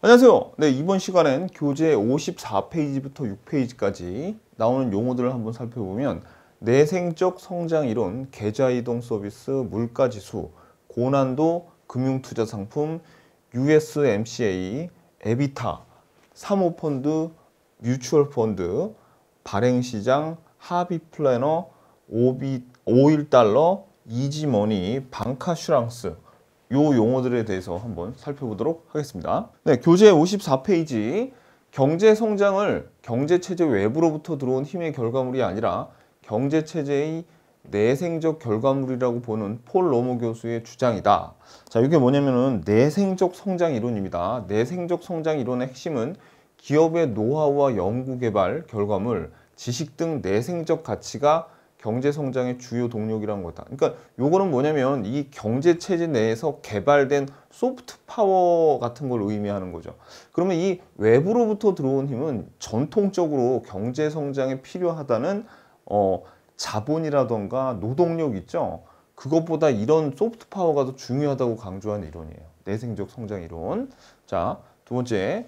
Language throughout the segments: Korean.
안녕하세요. 네, 이번 시간엔 교재 54페이지부터 6페이지까지 나오는 용어들을 한번 살펴보면 내생적 성장 이론, 계좌 이동 서비스, 물가 지수, 고난도 금융 투자 상품, USMCA, 에비타, 사모펀드, 뮤추얼 펀드, 발행 시장, 하비 플래너, 5일달러, 이지머니, 방카슈랑스 요 용어들에 대해서 한번 살펴보도록 하겠습니다. 네, 교재 54페이지 경제 성장을 경제 체제 외부로부터 들어온 힘의 결과물이 아니라 경제 체제의 내생적 결과물이라고 보는 폴 로모 교수의 주장이다. 자, 이게 뭐냐면은 내생적 성장 이론입니다. 내생적 성장 이론의 핵심은 기업의 노하우와 연구 개발 결과물, 지식 등 내생적 가치가 경제 성장의 주요 동력이라는 거다. 그러니까 요거는 뭐냐면 이 경제 체제 내에서 개발된 소프트 파워 같은 걸 의미하는 거죠. 그러면 이 외부로부터 들어온 힘은 전통적으로 경제 성장에 필요하다는 어 자본이라던가 노동력 있죠. 그것보다 이런 소프트 파워가 더 중요하다고 강조한 이론이에요. 내생적 성장 이론. 자, 두 번째.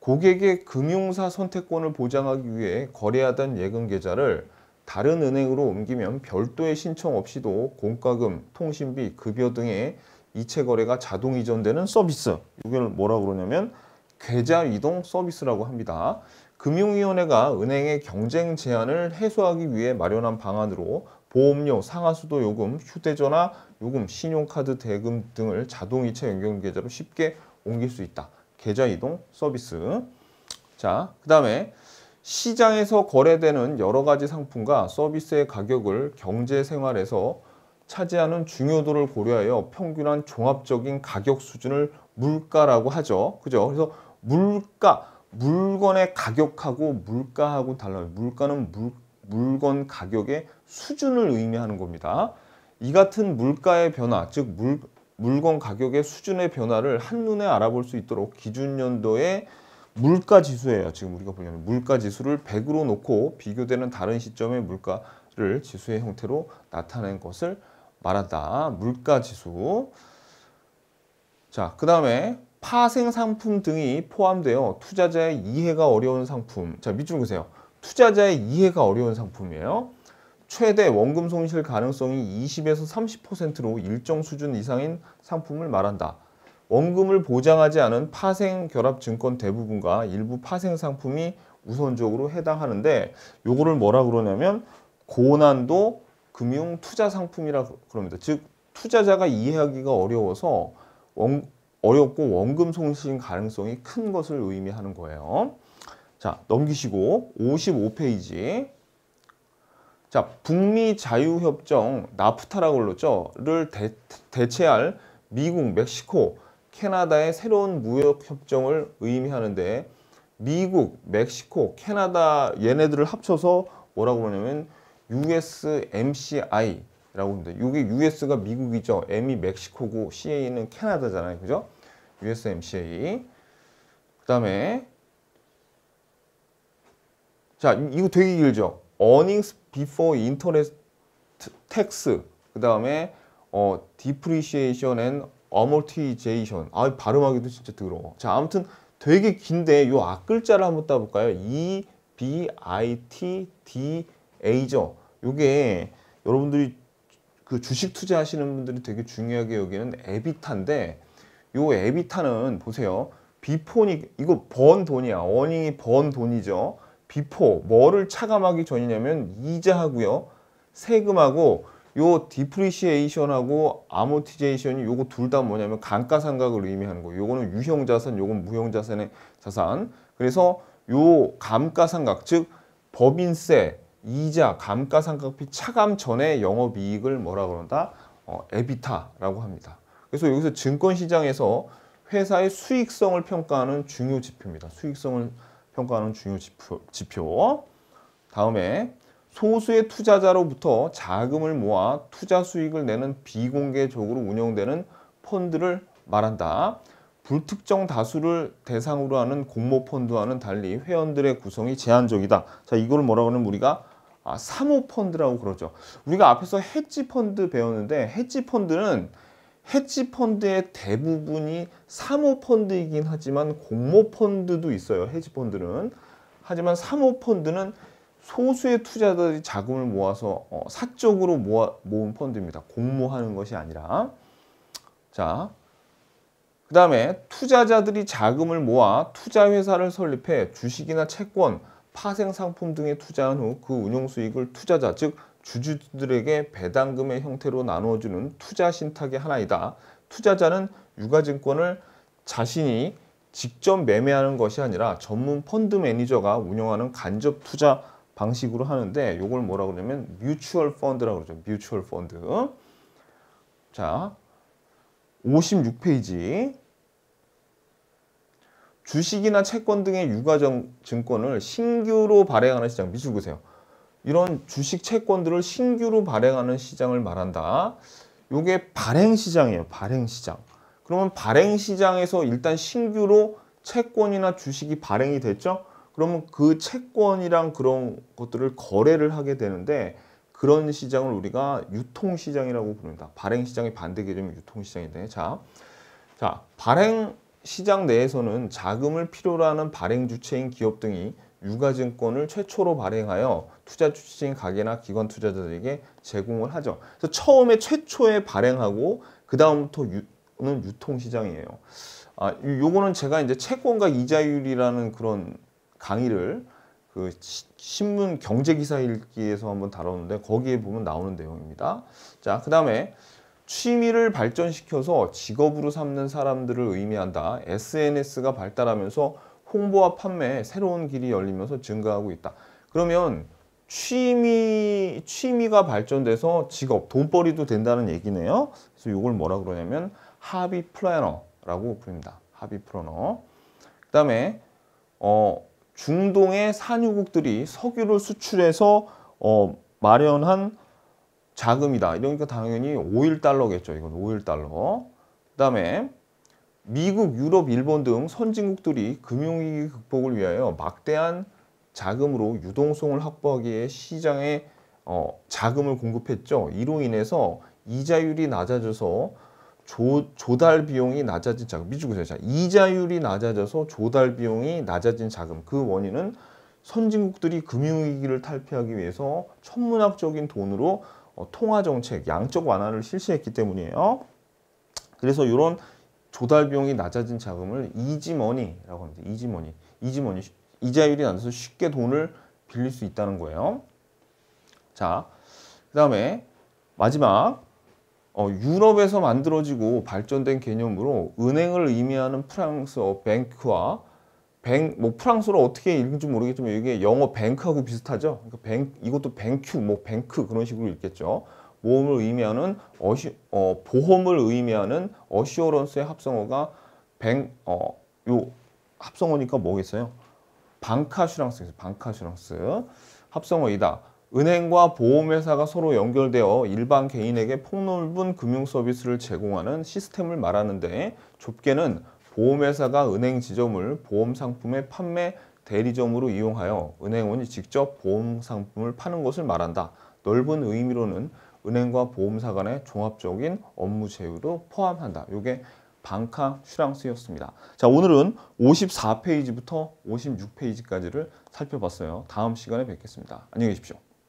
고객의 금융사 선택권을 보장하기 위해 거래하던 예금 계좌를 다른 은행으로 옮기면 별도의 신청 없이도 공과금, 통신비, 급여 등의 이체 거래가 자동 이전되는 서비스 이걸 뭐라고 그러냐면 계좌 이동 서비스라고 합니다. 금융위원회가 은행의 경쟁 제한을 해소하기 위해 마련한 방안으로 보험료, 상하수도 요금, 휴대전화 요금, 신용카드 대금 등을 자동이체 연결계좌로 쉽게 옮길 수 있다. 계좌 이동 서비스. 자, 그 다음에 시장에서 거래되는 여러 가지 상품과 서비스의 가격을 경제 생활에서 차지하는 중요도를 고려하여 평균한 종합적인 가격 수준을 물가라고 하죠. 그죠? 그래서 물가, 물건의 가격하고 물가하고 달라요. 물가는 물, 물건 가격의 수준을 의미하는 겁니다. 이 같은 물가의 변화, 즉 물, 물건 가격의 수준의 변화를 한눈에 알아볼 수 있도록 기준 연도에 물가 지수예요. 지금 우리가 보려면 물가 지수를 100으로 놓고 비교되는 다른 시점의 물가를 지수의 형태로 나타낸 것을 말한다. 물가 지수. 자, 그 다음에 파생 상품 등이 포함되어 투자자의 이해가 어려운 상품. 자, 밑줄 보세요. 투자자의 이해가 어려운 상품이에요. 최대 원금 손실 가능성이 20에서 30%로 일정 수준 이상인 상품을 말한다. 원금을 보장하지 않은 파생결합증권 대부분과 일부 파생상품이 우선적으로 해당하는데 요거를 뭐라 그러냐면 고난도 금융 투자 상품이라 그럽니다. 즉 투자자가 이해하기가 어려워서 원, 어렵고 원금 손실 가능성이 큰 것을 의미하는 거예요. 자 넘기시고 55페이지 자 북미 자유협정 나프타라고 불렀죠.를 대체할 미국, 멕시코, 캐나다의 새로운 무역 협정을 의미하는데 미국, 멕시코, 캐나다 얘네들을 합쳐서 뭐라고 그러냐면 USMCI라고 합니다. 이게 US가 미국이죠. M이 멕시코고 CA는 캐나다잖아요. 그죠? USMCA. 그 다음에 자 이거 되게 길죠. Earnings before interest tax 그 다음에 어, depreciation and 어멀티제이션 아 발음하기도 진짜 더러워 자 아무튼 되게 긴데 요 앞글자를 한번 따볼까요 E B I T D A죠 요게 여러분들이 그 주식 투자하시는 분들이 되게 중요하게 여기는 에비타인데 요 에비타는 보세요 비포이 이거 번 돈이야 어닝이 번 돈이죠 비포 뭐를 차감하기 전이냐면 이자하고요 세금하고 요 디프리시에이션하고 아모티제이션이 요거 둘 다 뭐냐면 감가상각을 의미하는 거예요. 요거는 유형 자산, 요건 무형 자산의 자산. 그래서 요 감가상각 즉 법인세, 이자, 감가상각비 차감 전에 영업이익을 뭐라 그런다? 어, 에비타라고 합니다. 그래서 여기서 증권시장에서 회사의 수익성을 평가하는 중요 지표입니다. 수익성을 평가하는 중요 지표. 지표. 다음에 소수의 투자자로부터 자금을 모아 투자 수익을 내는 비공개적으로 운영되는 펀드를 말한다. 불특정 다수를 대상으로 하는 공모 펀드와는 달리 회원들의 구성이 제한적이다. 자, 이걸 뭐라고 하면 우리가 아, 사모펀드라고 그러죠. 우리가 앞에서 헤지펀드 배웠는데 헤지펀드는 헤지펀드의 대부분이 사모펀드이긴 하지만 공모펀드도 있어요. 헤지펀드는. 하지만 사모펀드는 소수의 투자자들이 자금을 모아서 어, 사적으로 모아, 모은 펀드입니다. 공모하는 것이 아니라 자, 그 다음에 투자자들이 자금을 모아 투자회사를 설립해 주식이나 채권, 파생상품 등에 투자한 후 그 운용수익을 투자자, 즉 주주들에게 배당금의 형태로 나누어주는 투자신탁의 하나이다. 투자자는 유가증권을 자신이 직접 매매하는 것이 아니라 전문 펀드 매니저가 운영하는 간접 투자 방식으로 하는데 요걸 뭐라 그러냐면 뮤추얼 펀드라고 그러죠. 뮤추얼 펀드. 자, 56페이지. 주식이나 채권 등의 유가 증권을 신규로 발행하는 시장. 미술 보세요. 이런 주식 채권들을 신규로 발행하는 시장을 말한다. 요게 발행 시장이에요. 발행 시장. 그러면 발행 시장에서 일단 신규로 채권이나 주식이 발행이 됐죠? 그러면 그 채권이랑 그런 것들을 거래를 하게 되는데 그런 시장을 우리가 유통시장이라고 부릅니다. 발행시장이 반대 개념이 유통시장인데 자, 자 발행시장 내에서는 자금을 필요로 하는 발행 주체인 기업 등이 유가증권을 최초로 발행하여 투자 주체인 가게나 기관 투자자들에게 제공을 하죠. 그래서 처음에 최초에 발행하고 그 다음부터는 유통시장이에요. 아, 요거는 제가 이제 채권과 이자율이라는 그런 강의를 그 시, 신문 경제 기사 읽기에서 한번 다뤘는데 거기에 보면 나오는 내용입니다. 자, 그다음에 취미를 발전시켜서 직업으로 삼는 사람들을 의미한다. SNS가 발달하면서 홍보와 판매 새로운 길이 열리면서 증가하고 있다. 그러면 취미 취미가 발전돼서 직업 돈벌이도 된다는 얘기네요. 그래서 이걸 뭐라 그러냐면 하비 플래너라고 부릅니다. 하비 플래너. 그다음에 어 중동의 산유국들이 석유를 수출해서 어, 마련한 자금이다. 이러니까 당연히 5일달러겠죠. 이건 5일달러. 그 다음에 미국, 유럽, 일본 등 선진국들이 금융위기 극복을 위하여 막대한 자금으로 유동성을 확보하기에 시장에 어, 자금을 공급했죠. 이로 인해서 이자율이 낮아져서 조, 조달 비용이 낮아진 자금, 미주구세 자 이자율이 낮아져서 조달 비용이 낮아진 자금, 그 원인은 선진국들이 금융위기를 탈피하기 위해서 천문학적인 돈으로 어, 통화정책, 양적 완화를 실시했기 때문이에요. 그래서 이런 조달 비용이 낮아진 자금을 이지머니라고 합니다. 이지머니. 이지머니. 이자율이 낮아서 쉽게 돈을 빌릴 수 있다는 거예요. 자, 그 다음에 마지막 어, 유럽에서 만들어지고 발전된 개념으로 은행을 의미하는 프랑스어 뱅크와 뱅, 뭐 프랑스로 어 어떻게 읽는지 모르겠지만 이게 영어 뱅크하고 비슷하죠. 그러니까 뱅, 이것도 뱅큐, 뭐 뱅크 그런 식으로 읽겠죠. 모험을 의미하는 어시, 어, 보험을 의미하는 어시어런스의 합성어가 뱅, 어, 요 합성어니까 뭐겠어요? 방카슈랑스 방카슈랑스 합성어이다. 은행과 보험회사가 서로 연결되어 일반 개인에게 폭넓은 금융 서비스를 제공하는 시스템을 말하는데 좁게는 보험회사가 은행 지점을 보험 상품의 판매 대리점으로 이용하여 은행원이 직접 보험 상품을 파는 것을 말한다. 넓은 의미로는 은행과 보험사 간의 종합적인 업무 제휴도 포함한다. 이게 방카 슈랑스였습니다. 자, 오늘은 54페이지부터 56페이지까지를 살펴봤어요. 다음 시간에 뵙겠습니다. 안녕히 계십시오.